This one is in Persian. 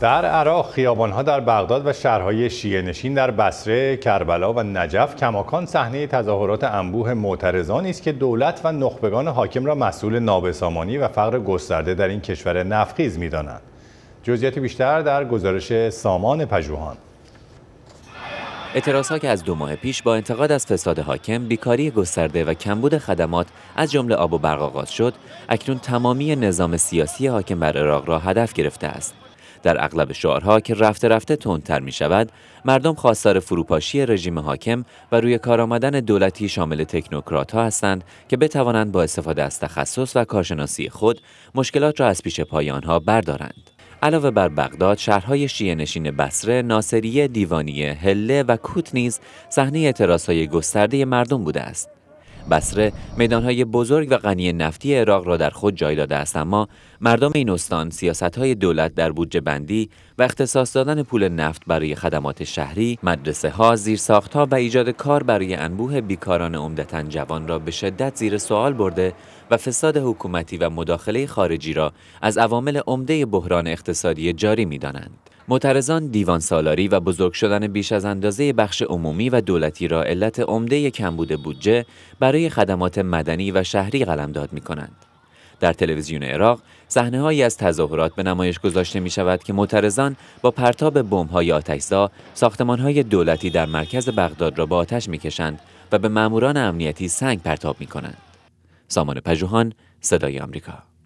در عراق ها در بغداد و شهرهای شیعه نشین در بصره، کربلا و نجف کماکان صحنه تظاهرات انبوه معترضان است که دولت و نخبگان حاکم را مسئول نابسامانی و فقر گسترده در این کشور نفخیز می‌دانند. جزئیات بیشتر در گزارش سامان پژوهان اعتراضها که از دو ماه پیش با انتقاد از فساد حاکم، بیکاری گسترده و کمبود خدمات از جمله آب و برق آغاز شد، اکنون تمامی نظام سیاسی حاکم بر عراق را هدف گرفته است. در اغلب شعارها که رفته رفته تندتر می شود مردم خواستار فروپاشی رژیم حاکم و روی کار آمدن دولتی شامل تکنوکرات ها هستند که بتوانند با استفاده از تخصص و کارشناسی خود مشکلات را از پیش پای آنها بردارند علاوه بر بغداد شهرهای شیعه نشین بصره ناصریه دیوانیه هله و کوت نیز صحنه اعتراضهای گسترده مردم بوده است بسره میدانهای بزرگ و غنی نفتی عراق را در خود جای داده است اما مردم این استان سیاستهای دولت در بودجه بندی و اختصاص دادن پول نفت برای خدمات شهری مدرسه ها ساخت ها و ایجاد کار برای انبوه بیکاران عمدتا جوان را به شدت زیر سوال برده و فساد حکومتی و مداخله خارجی را از عوامل عمده بحران اقتصادی جاری میدانند معترضان دیوان سالاری و بزرگ شدن بیش از اندازه بخش عمومی و دولتی را علت عمده کمبود بودجه برای خدمات مدنی و شهری قلمداد می کنند. در تلویزیون عراق صحنه هایی از تظاهرات به نمایش گذاشته می شود که معترضان با پرتاب بمب های آتشزا ساختمان های دولتی در مرکز بغداد را با آتش می کشند و به ماموران امنیتی سنگ پرتاب می کنند. سامان پژوهان صدای آمریکا